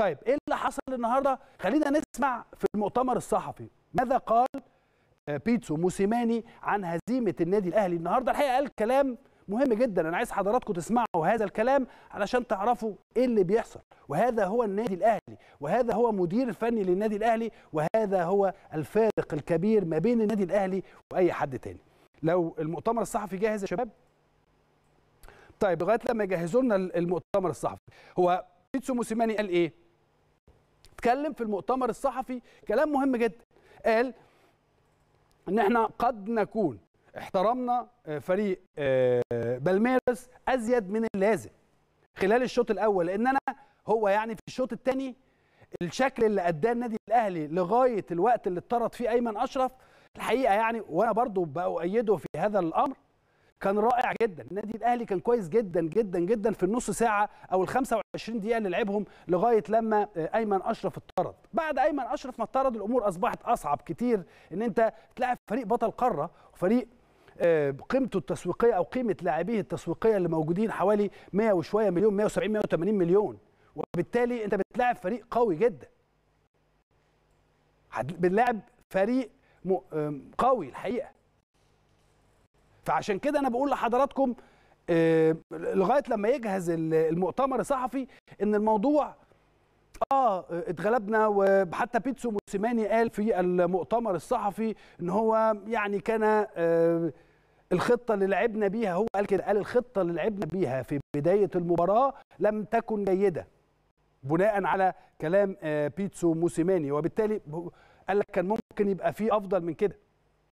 طيب ايه اللي حصل النهارده خلينا نسمع في المؤتمر الصحفي ماذا قال آه، بيتسو موسيماني عن هزيمه النادي الاهلي النهارده الحقيقه قال كلام مهم جدا انا عايز حضراتكم تسمعوا هذا الكلام علشان تعرفوا ايه اللي بيحصل وهذا هو النادي الاهلي وهذا هو مدير الفني للنادي الاهلي وهذا هو الفارق الكبير ما بين النادي الاهلي واي حد تاني لو المؤتمر الصحفي جاهز يا شباب طيب لغايه لما يجهزوا لنا المؤتمر الصحفي هو بيتسو موسيماني قال ايه اتكلم في المؤتمر الصحفي كلام مهم جدا قال ان احنا قد نكون احترمنا آه، فريق آه، بالميرس ازيد من اللازم خلال الشوط الاول لان انا هو يعني في الشوط الثاني الشكل اللي اداه النادي الاهلي لغايه الوقت اللي اتطرد فيه ايمن اشرف الحقيقه يعني وانا برضو باؤيده في هذا الامر كان رائع جدا النادي الاهلي كان كويس جدا جدا جدا في النص ساعه او ال 25 دقيقه اللي لعبهم لغايه لما آه، ايمن اشرف اتطرد بعد ايمن اشرف ما اتطرد الامور اصبحت اصعب كتير ان انت تلاعب فريق بطل قاره وفريق آه، قيمته التسويقيه او قيمه لاعبيه التسويقيه اللي موجودين حوالي 100 وشويه مليون 170 180 مليون وبالتالي انت بتلاعب فريق قوي جدا بنلاعب فريق قوي الحقيقه فعشان كده انا بقول لحضراتكم آه، لغايه لما يجهز المؤتمر الصحفي ان الموضوع اه اتغلبنا وحتى بيتسو موسيماني قال في المؤتمر الصحفي ان هو يعني كان آه، الخطه اللي لعبنا بيها هو قال كده قال الخطه اللي لعبنا بيها في بدايه المباراه لم تكن جيده بناء على كلام آه، بيتسو موسيماني وبالتالي قال لك كان ممكن يبقى في افضل من كده